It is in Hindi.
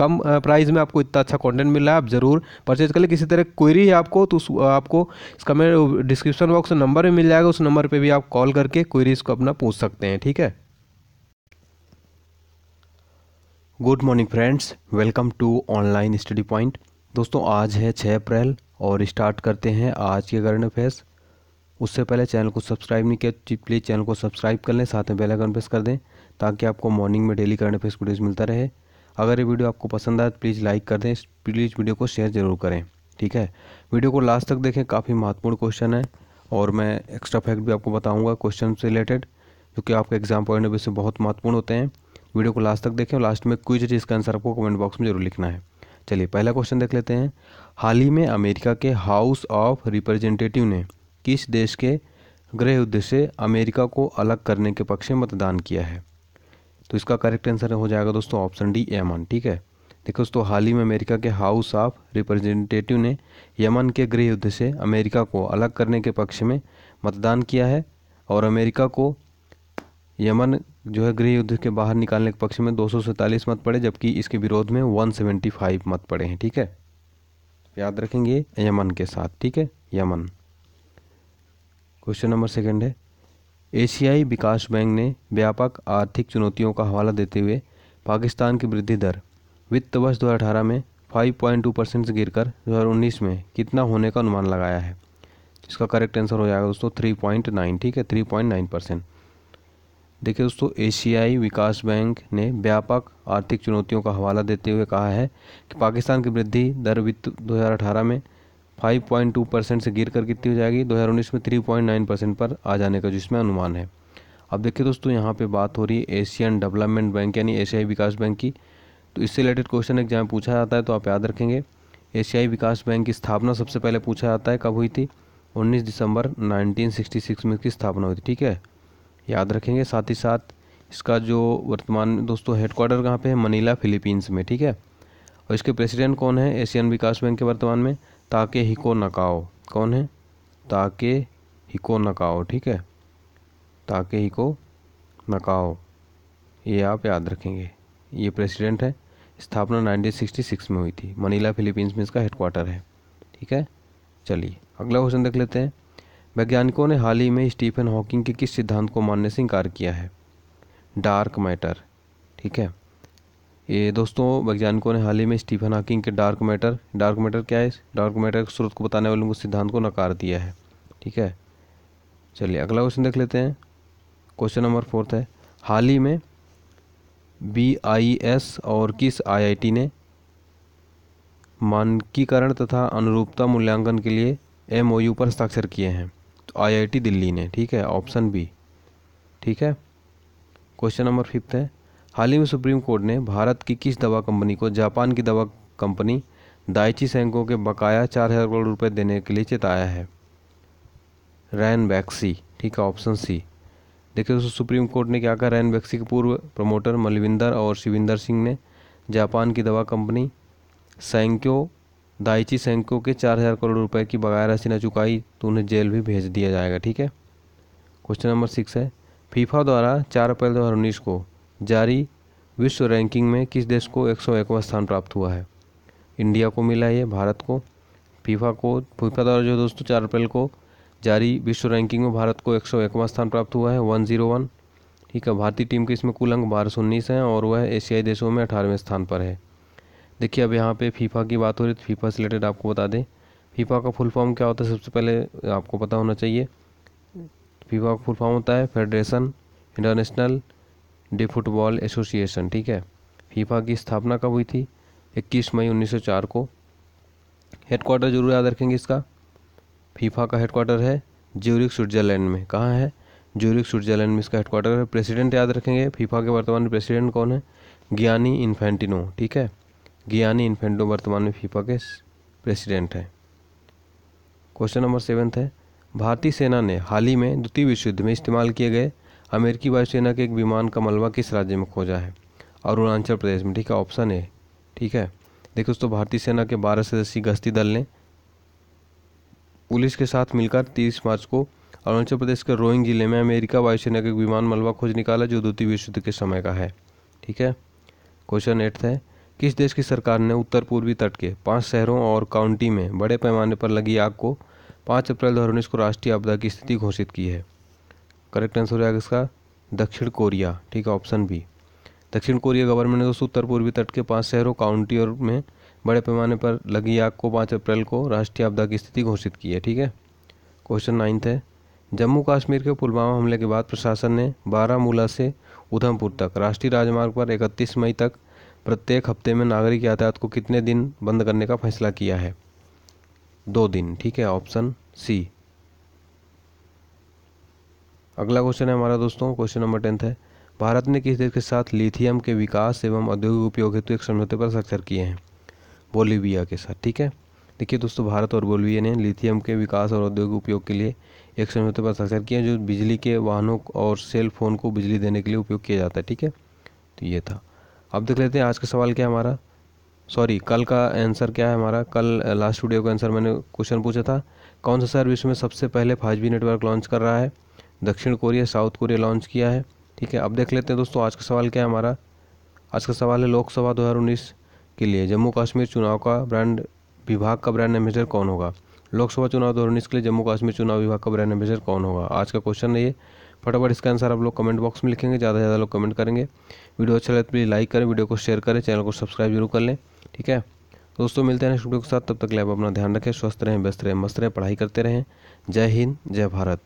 कम प्राइस में आपको इतना अच्छा कंटेंट मिल रहा है आप ज़रूर परचेज कर लें किसी तरह क्वेरी है आपको तो आपको इसका मेरे डिस्क्रिप्शन बॉक्स नंबर भी मिल जाएगा उस नंबर पर भी आप कॉल करके क्वेरीज़ को अपना पूछ सकते हैं ठीक है good morning friends welcome to online study point दोस्तों आज है छः अप्रैल और स्टार्ट करते हैं आज के करंट अफेयर्स उससे पहले चैनल को सब्सक्राइब नहीं किया प्लीज़ तो चैनल को सब्सक्राइब कर लें साथ में बेल आइकन प्रेस कर दें ताकि आपको मॉर्निंग में डेली करंट अफेयर्स वीडियोज़ मिलता रहे अगर ये वीडियो आपको पसंद आए तो प्लीज़ लाइक कर दें प्लीज़ वीडियो को शेयर ज़रूर करें ठीक है वीडियो को लास्ट तक देखें काफ़ी महत्वपूर्ण क्वेश्चन है और मैं एक्स्ट्रा फैक्ट भी आपको बताऊँगा क्वेश्चन से रिलेटेड जो कि आपके एग्जाम पॉइंट ऑफ व्यू से बहुत महत्वपूर्ण होते हैं वीडियो को लास्ट तक देखें और लास्ट में कोई चीज़ इसका आंसर आपको कमेंट बॉक्स में जरूर लिखना है चलिए पहला क्वेश्चन देख लेते हैं हाल ही में अमेरिका के हाउस ऑफ रिप्रेजेंटेटिव ने किस देश के गृह युद्ध से अमेरिका को अलग करने के पक्ष में मतदान किया है तो इसका करेक्ट आंसर हो जाएगा दोस्तों ऑप्शन डी यमन ठीक है देखो दोस्तों हाल ही में अमेरिका के हाउस ऑफ रिप्रेजेंटेटिव ने यमन के गृह युद्ध से अमेरिका को अलग करने के पक्ष में मतदान किया है और अमेरिका को यमन जो है गृह युद्ध के बाहर निकालने के पक्ष में दो मत पड़े जबकि इसके विरोध में वन मत पड़े हैं ठीक है याद रखेंगे यमन के साथ ठीक है यमन क्वेश्चन नंबर सेकंड है एशियाई विकास बैंक ने व्यापक आर्थिक चुनौतियों का हवाला देते हुए पाकिस्तान की वृद्धि दर वित्त वर्ष दो में 5.2 परसेंट से गिरकर 2019 में कितना होने का अनुमान लगाया है इसका करेक्ट आंसर हो जाएगा दोस्तों थ्री पॉइंट नाइन ठीक है थ्री पॉइंट नाइन परसेंट देखिए दोस्तों एशियाई विकास बैंक ने व्यापक आर्थिक चुनौतियों का हवाला देते हुए कहा है कि पाकिस्तान की वृद्धि दर वित्त दो में 5.2 परसेंट से गिर कर कितनी हो जाएगी 2019 में 3.9 परसेंट पर आ जाने का जिसमें अनुमान है अब देखिए दोस्तों यहाँ पे बात हो रही है एशियन डेवलपमेंट बैंक यानी एशियाई विकास बैंक की तो इससे रिलेटेड क्वेश्चन एग्जाम पूछा जाता है तो आप याद रखेंगे एशियाई विकास बैंक की स्थापना सबसे पहले पूछा जाता है कब हुई थी 19 दिसंबर 1966 में इसकी स्थापना हुई थी ठीक है याद रखेंगे साथ ही साथ इसका जो वर्तमान दोस्तों हेडक्वार्टर कहाँ पे है मनीला फिलीपींस में ठीक है और इसके प्रेसिडेंट कौन है एशियन विकास बैंक के वर्तमान में ताके हिको नकाओ कौन है ताके हिको नकाओ ठीक है ताके हिको नकाओ ये आप याद रखेंगे ये प्रेसिडेंट है स्थापना 1966 में हुई थी मनीला फिलीपींस में इसका हेडक्वार्टर है ठीक है चलिए अगला क्वेश्चन देख लेते हैं वैज्ञानिकों ने हाल ही में स्टीफन हॉकिंग के किस सिद्धांत को मानने से इनकार किया है डार्क मैटर ठीक है ये दोस्तों वैज्ञानिकों ने हाल ही में स्टीफन हॉकिंग के डार्क मैटर डार्क मैटर क्या है डार्क मैटर के स्रोत को बताने वाले उनको सिद्धांत को नकार दिया है ठीक है चलिए अगला क्वेश्चन देख लेते हैं क्वेश्चन नंबर फोर्थ है हाल ही में बी आई एस और किस आई आई टी ने मानकीकरण तथा अनुरूपता मूल्यांकन के लिए एम ओ यू पर हस्ताक्षर किए हैं तो आई आई टी दिल्ली ने ठीक है ऑप्शन बी ठीक है क्वेश्चन नंबर फिफ्थ है हाल ही में सुप्रीम कोर्ट ने भारत की किस दवा कंपनी को जापान की दवा कंपनी दाइची सैंकों के बकाया चार हज़ार करोड़ रुपए देने के लिए चेताया है रैन बैक्सी ठीक है ऑप्शन सी देखिए दोस्तों सुप्रीम कोर्ट ने क्या कहा रैन बैक्सी के पूर्व प्रमोटर मलविंदर और शिविंदर सिंह ने जापान की दवा कंपनी सैंक्यो दाइची सैंको के चार हज़ार करोड़ रुपए की बकाया राशि न चुकाई तो उन्हें जेल भी भेज दिया जाएगा ठीक है क्वेश्चन नंबर सिक्स है फीफा द्वारा चार अप्रैल दो हज़ार उन्नीस को जारी विश्व रैंकिंग में किस देश को एक स्थान प्राप्त हुआ है इंडिया को मिला है ये भारत को फीफा को फीफा द्वारा जो दोस्तों चार अप्रैल को जारी विश्व रैंकिंग में भारत को एक स्थान प्राप्त हुआ है वन जीरो वन ठीक है भारतीय टीम के इसमें कुल अंक बारह सौ उन्नीस हैं और वह एशियाई देशों में अठारहवें स्थान पर है देखिए अब यहाँ पे फीफा की बात हो रही है तो फीफा से रिलेटेड आपको बता दें फीफा का फुल फॉर्म क्या होता है सबसे पहले आपको पता होना चाहिए फीफा का फुल फॉर्म होता है federation international de football association ठीक है फीफा की स्थापना कब हुई थी 21 मई 1904 को हेडक्वार्टर जरूर याद रखेंगे इसका फीफा का हेडक्वार्टर है ज्यूरिक स्विट्जरलैंड में कहाँ है ज्यूरिक स्विट्जरलैंड में इसका हेडक्वार्टर है प्रेसिडेंट याद रखेंगे फीफा के वर्तमान प्रेसिडेंट कौन है ज्ञानी इन्फेंटिनो ठीक है ज्ञानी इन्फेंटिनो वर्तमान में फीफा के प्रेसिडेंट हैं क्वेश्चन नंबर सेवेंथ है भारतीय सेना ने हाल ही में द्वितीय विश्व युद्ध में इस्तेमाल किए गए अमेरिकी वायुसेना के एक विमान का मलबा किस राज्य में खोजा है अरुणाचल प्रदेश में ठीक है ऑप्शन ए ठीक है देखो दोस्तों भारतीय सेना के बारह सदस्यीय गश्ती दल ने पुलिस के साथ मिलकर तीस मार्च को अरुणाचल प्रदेश के रोइंग जिले में अमेरिका वायुसेना का एक विमान मलबा खोज निकाला जो द्वितीय विश्व युद्ध के समय का है ठीक है क्वेश्चन एट है किस देश की सरकार ने उत्तर पूर्वी तट के पांच शहरों और काउंटी में बड़े पैमाने पर लगी आग को पाँच अप्रैल दो को राष्ट्रीय आपदा की स्थिति घोषित की है करेक्ट आंसर हो जाएगा इसका दक्षिण कोरिया ठीक है ऑप्शन बी दक्षिण कोरिया गवर्नमेंट ने दोस्तों उत्तर पूर्वी तट के पांच शहरों काउंटी और में बड़े पैमाने पर लगी आग को पाँच अप्रैल को राष्ट्रीय आपदा की स्थिति घोषित की है ठीक है क्वेश्चन नाइन्थ है जम्मू कश्मीर के पुलवामा हमले के बाद प्रशासन ने बारामूला से उधमपुर तक राष्ट्रीय राजमार्ग पर 31 मई तक प्रत्येक हफ्ते में नागरिक यातायात को कितने दिन बंद करने का फैसला किया है दो दिन ठीक है ऑप्शन सी अगला क्वेश्चन है हमारा दोस्तों क्वेश्चन नंबर टेंथ है भारत ने किस देश के साथ लिथियम के विकास एवं औद्योगिक उपयोग हेतु एक समझौते पर हस्ताक्षर किए हैं बोलीविया के साथ ठीक है देखिए दोस्तों भारत और बोलीविया ने लिथियम के विकास और औद्योगिक उपयोग के लिए एक समझौते पर हस्ताक्षर किए जो बिजली के वाहनों और सेल फोन को बिजली देने के लिए उपयोग किया जाता है ठीक है तो ये था अब देख लेते हैं आज का सवाल क्या है हमारा सॉरी कल का आंसर क्या है हमारा कल लास्ट वीडियो का आंसर मैंने क्वेश्चन पूछा था कौन सा शहर विश्व में सबसे पहले फाइव नेटवर्क लॉन्च कर रहा है दक्षिण कोरिया साउथ कोरिया लॉन्च किया है ठीक है अब देख लेते हैं दोस्तों आज का सवाल क्या है हमारा आज का सवाल है लोकसभा दो के लिए जम्मू कश्मीर चुनाव का ब्रांड विभाग का ब्रांड एम्बेसडर कौन होगा लोकसभा चुनाव दो के लिए जम्मू कश्मीर चुनाव विभाग का ब्रांड एम्बेसडर कौन होगा आज का क्वेश्चन है ये फटाफट इसका आंसर आप लोग कमेंट बॉक्स में लिखेंगे ज़्यादा से ज़्यादा लोग कमेंट करेंगे वीडियो अच्छा लगे तो प्लीज़ लाइक करें वीडियो को शेयर करें चैनल को सब्सक्राइब जरूर कर लें ठीक है दोस्तों मिलते हैं वीडियो के साथ तब तक ले आप अपना ध्यान रखें स्वस्थ रहें व्यस्त रहें मस्त रहें पढ़ाई करते रहें जय हिंद जय भारत